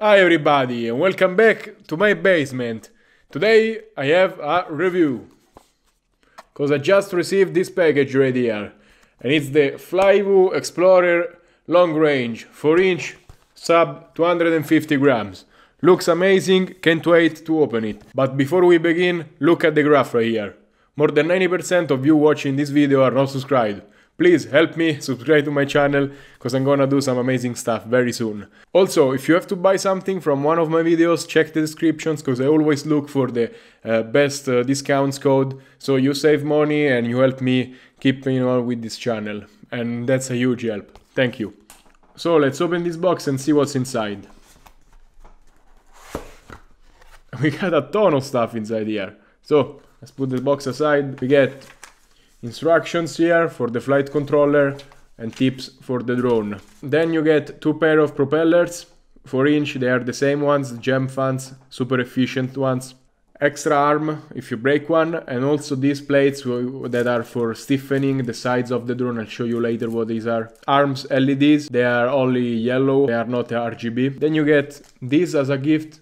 Hi everybody and welcome back to my basement. Today I have a review. Cause I just received this package right here. And it's the Flywoo Explorer Long Range 4 inch sub 250 grams. Looks amazing, can't wait to open it. But before we begin, look at the graph right here. More than 90% of you watching this video are not subscribed. Please help me, subscribe to my channel, because I'm gonna do some amazing stuff very soon. Also, if you have to buy something from one of my videos, check the descriptions, because I always look for the uh, best uh, discounts code, so you save money and you help me keep you know, with this channel. And that's a huge help. Thank you. So let's open this box and see what's inside. We got a ton of stuff inside here. So let's put the box aside. We get instructions here for the flight controller and tips for the drone. Then you get two pair of propellers, 4 inch, they are the same ones, gem fans, super efficient ones. Extra arm if you break one and also these plates that are for stiffening the sides of the drone. I'll show you later what these are. Arms LEDs, they are only yellow, they are not RGB. Then you get these as a gift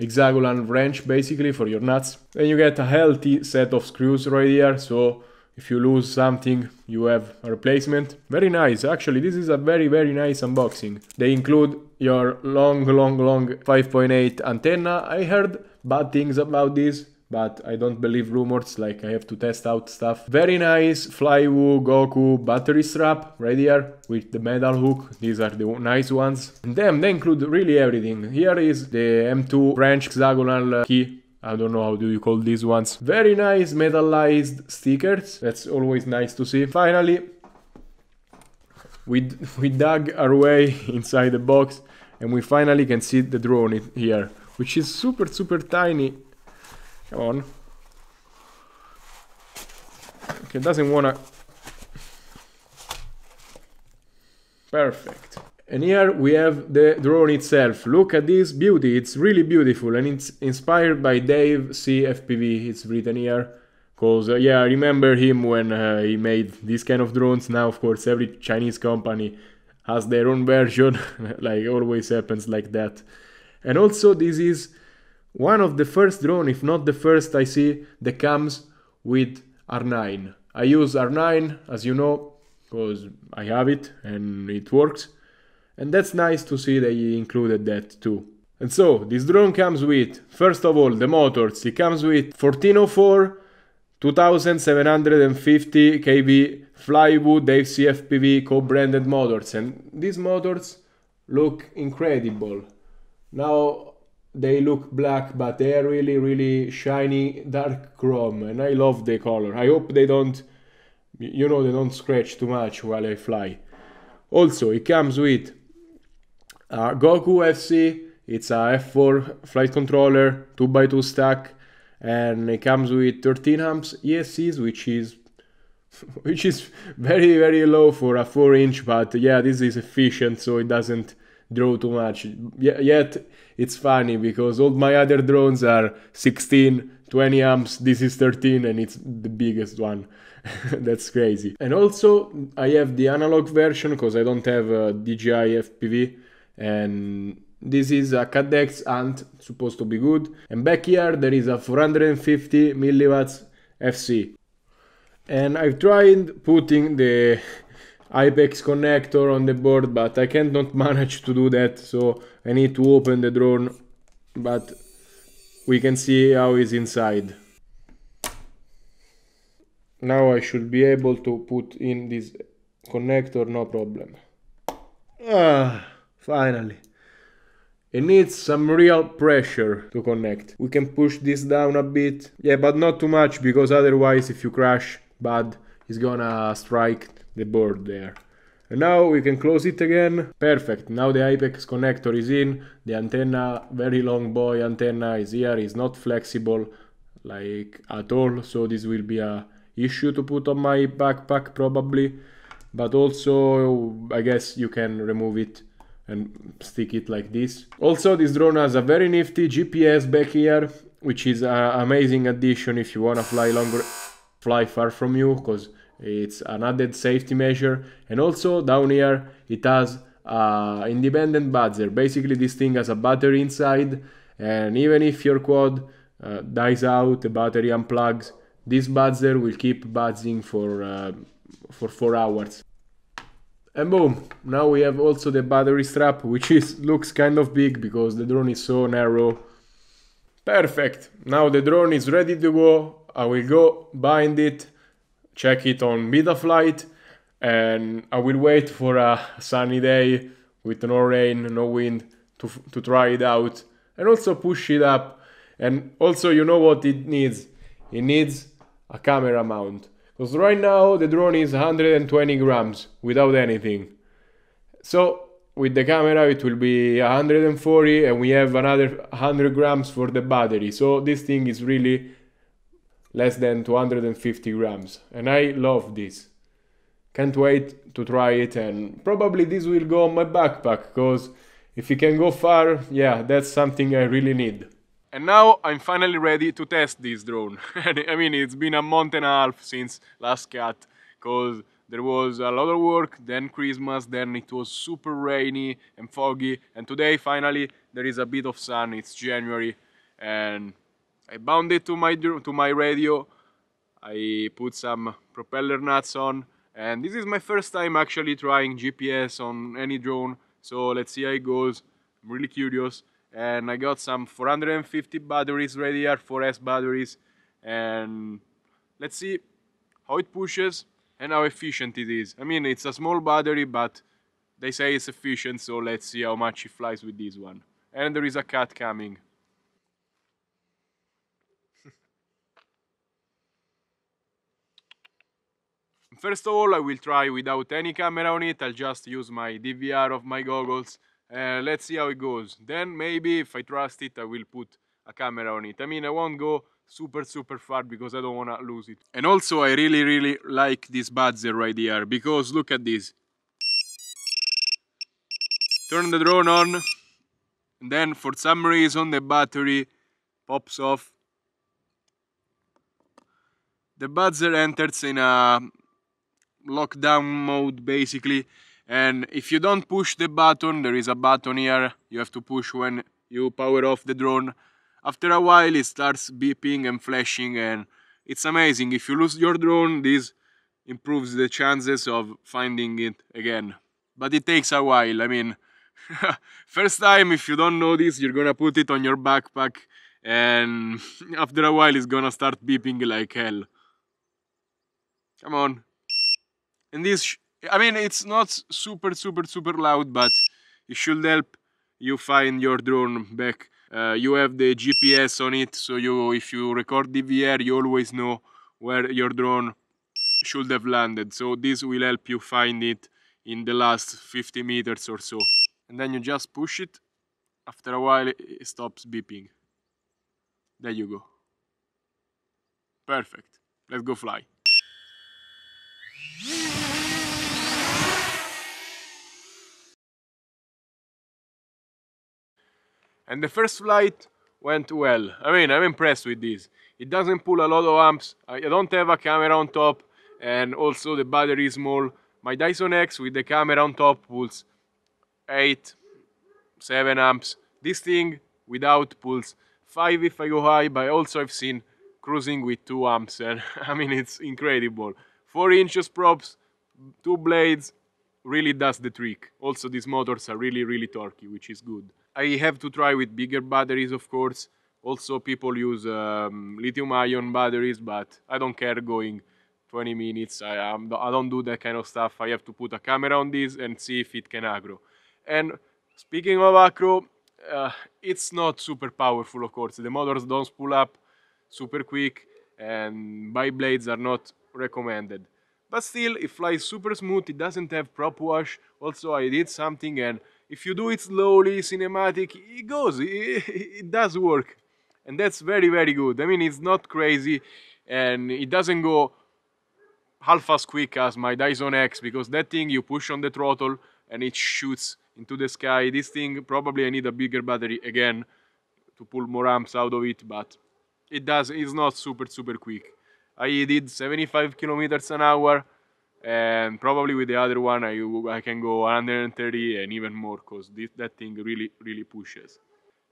hexagonal wrench basically for your nuts. And you get a healthy set of screws right here, so if you lose something you have a replacement. Very nice, actually this is a very very nice unboxing. They include your long long long 5.8 antenna, I heard bad things about this but I don't believe rumors, like I have to test out stuff. Very nice Flywoo Goku battery strap right here with the metal hook, these are the nice ones. And they include really everything. Here is the M2 French hexagonal uh, key I don't know how do you call these ones. Very nice metalized stickers. That's always nice to see. Finally, we, we dug our way inside the box and we finally can see the drone here, which is super, super tiny Come on. Okay, doesn't wanna... Perfect. And here we have the drone itself. Look at this beauty, it's really beautiful and it's inspired by Dave C. FPV, it's written here. Cause uh, yeah, I remember him when uh, he made this kind of drones. Now, of course, every Chinese company has their own version, like always happens like that. And also this is one of the first drone, if not the first I see that comes with R9. I use R9, as you know, because I have it and it works. And that's nice to see they included that too. And so, this drone comes with, first of all, the motors. It comes with 1404, 2750 kV Flywood HCFPV co-branded motors. And these motors look incredible. Now, they look black but they're really really shiny dark chrome and I love the color I hope they don't you know they don't scratch too much while I fly also it comes with uh, Goku FC it's a F4 flight controller 2x2 stack and it comes with 13 amps ESCs which is which is very very low for a 4 inch but yeah this is efficient so it doesn't draw too much. yet it's funny because all my other drones are 16, 20 amps, this is 13 and it's the biggest one. That's crazy. And also I have the analog version because I don't have a DJI FPV and this is a Cadex Ant, supposed to be good. And back here there is a 450 milliwatts FC. And I've tried putting the IPEX connector on the board, but I cannot manage to do that, so I need to open the drone, but we can see how it's inside. Now I should be able to put in this connector, no problem. Ah, finally. It needs some real pressure to connect. We can push this down a bit. Yeah, but not too much because otherwise if you crash, bad is gonna strike the board there. And now we can close it again. Perfect, now the Apex connector is in, the antenna, very long boy antenna is here, is not flexible like at all, so this will be a issue to put on my backpack probably. But also, I guess you can remove it and stick it like this. Also, this drone has a very nifty GPS back here, which is an amazing addition if you wanna fly longer, fly far from you, because it's an added safety measure and also down here it has an uh, independent buzzer basically this thing has a battery inside and even if your quad uh, dies out the battery unplugs this buzzer will keep buzzing for uh, for four hours and boom now we have also the battery strap which is looks kind of big because the drone is so narrow perfect now the drone is ready to go i will go bind it check it on mid-flight and I will wait for a sunny day with no rain, no wind to, to try it out and also push it up. And also, you know what it needs? It needs a camera mount because right now the drone is 120 grams without anything. So with the camera it will be 140 and we have another 100 grams for the battery. So this thing is really less than 250 grams and I love this. Can't wait to try it and probably this will go on my backpack cause if it can go far, yeah, that's something I really need. And now I'm finally ready to test this drone. I mean, it's been a month and a half since last cut cause there was a lot of work, then Christmas, then it was super rainy and foggy, and today finally there is a bit of sun, it's January, and I bound it to my, to my radio, I put some propeller nuts on, and this is my first time actually trying GPS on any drone, so let's see how it goes, I'm really curious. And I got some 450 batteries ready here, 4S batteries, and let's see how it pushes and how efficient it is. I mean, it's a small battery, but they say it's efficient, so let's see how much it flies with this one. And there is a cat coming. First of all, I will try without any camera on it, I'll just use my DVR of my goggles. Uh, let's see how it goes. Then maybe if I trust it, I will put a camera on it. I mean, I won't go super, super far because I don't want to lose it. And also, I really, really like this buzzer right here because look at this. Turn the drone on. And then for some reason, the battery pops off. The buzzer enters in a lockdown mode basically and if you don't push the button there is a button here you have to push when you power off the drone after a while it starts beeping and flashing and it's amazing if you lose your drone this improves the chances of finding it again but it takes a while i mean first time if you don't know this you're gonna put it on your backpack and after a while it's gonna start beeping like hell come on and this I mean it's not super super super loud but it should help you find your drone back uh, you have the GPS on it so you if you record DVR you always know where your drone should have landed so this will help you find it in the last 50 meters or so and then you just push it after a while it stops beeping there you go perfect let's go fly And the first flight went well. I mean, I'm impressed with this. It doesn't pull a lot of amps. I don't have a camera on top and also the battery is small. My Dyson X with the camera on top pulls 8, 7 amps. This thing without pulls 5 if I go high, but also I've seen cruising with 2 amps and I mean it's incredible. 4 inches props, 2 blades, really does the trick. Also these motors are really really torquey, which is good. I have to try with bigger batteries, of course. Also, people use um, lithium-ion batteries, but I don't care going 20 minutes. I, um, I don't do that kind of stuff. I have to put a camera on this and see if it can agro. And speaking of agro, uh, it's not super powerful, of course. The motors don't spool up super quick and by blades are not recommended. But still, it flies super smooth, it doesn't have prop wash. Also, I did something and if you do it slowly, cinematic, it goes, it, it does work. And that's very, very good. I mean, it's not crazy and it doesn't go half as quick as my Dyson X because that thing you push on the throttle and it shoots into the sky. This thing, probably I need a bigger battery again to pull more amps out of it, but it does, it's not super, super quick. I did 75 kilometers an hour, and probably with the other one I, I can go 130 and even more because that thing really really pushes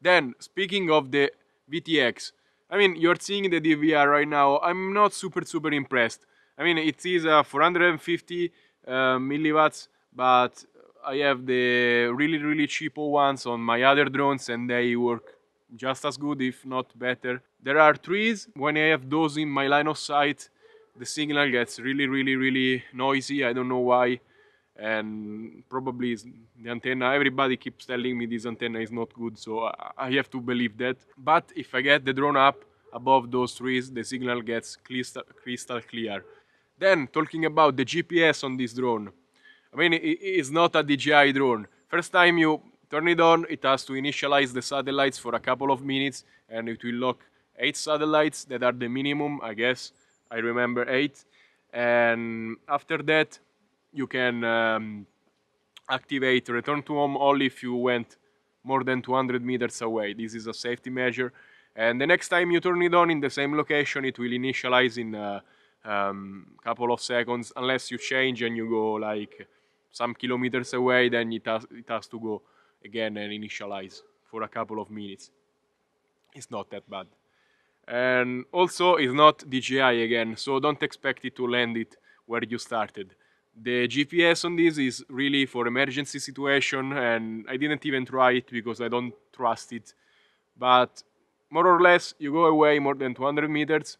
then speaking of the VTX I mean you're seeing the DVR right now I'm not super super impressed I mean it is a uh, 450 uh, milliwatts but I have the really really cheap ones on my other drones and they work just as good if not better there are trees when I have those in my line of sight the signal gets really, really, really noisy. I don't know why. And probably the antenna, everybody keeps telling me this antenna is not good, so I have to believe that. But if I get the drone up above those trees, the signal gets crystal clear. Then, talking about the GPS on this drone. I mean, it's not a DJI drone. First time you turn it on, it has to initialize the satellites for a couple of minutes and it will lock eight satellites that are the minimum, I guess. I remember eight. And after that, you can um, activate return to home only if you went more than 200 meters away. This is a safety measure. And the next time you turn it on in the same location, it will initialize in a uh, um, couple of seconds, unless you change and you go like some kilometers away, then it has, it has to go again and initialize for a couple of minutes. It's not that bad and also it's not DJI again so don't expect it to land it where you started the GPS on this is really for emergency situation and I didn't even try it because I don't trust it but more or less you go away more than 200 meters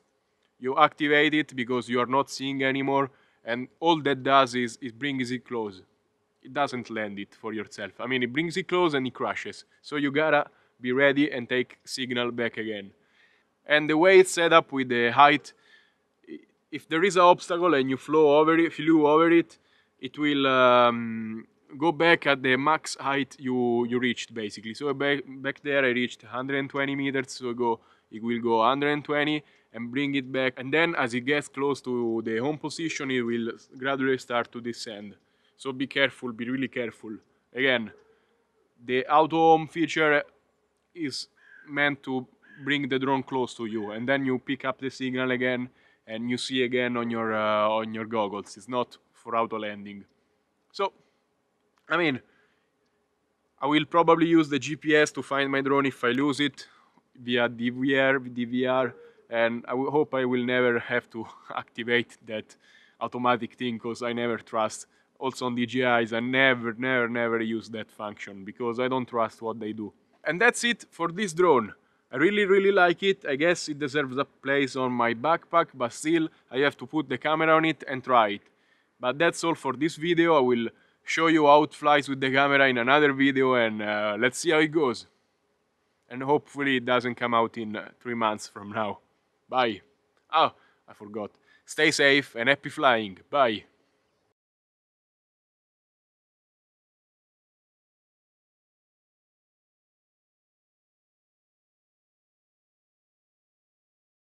you activate it because you are not seeing anymore and all that does is it brings it close it doesn't land it for yourself I mean it brings it close and it crashes so you gotta be ready and take signal back again and the way it's set up with the height if there is an obstacle and you flow over it flew over it it will um, go back at the max height you you reached basically so back, back there i reached 120 meters so go it will go 120 and bring it back and then as it gets close to the home position it will gradually start to descend so be careful be really careful again the auto home feature is meant to bring the drone close to you and then you pick up the signal again and you see again on your uh, on your goggles it's not for auto landing so i mean i will probably use the gps to find my drone if i lose it via dvr dvr and i hope i will never have to activate that automatic thing because i never trust also on DJIs I never never never use that function because I don't trust what they do and that's it for this drone I really really like it, I guess it deserves a place on my backpack, but still I have to put the camera on it and try it. But that's all for this video, I will show you how it flies with the camera in another video and uh, let's see how it goes. And hopefully it doesn't come out in uh, three months from now. Bye. Ah, oh, I forgot. Stay safe and happy flying. Bye.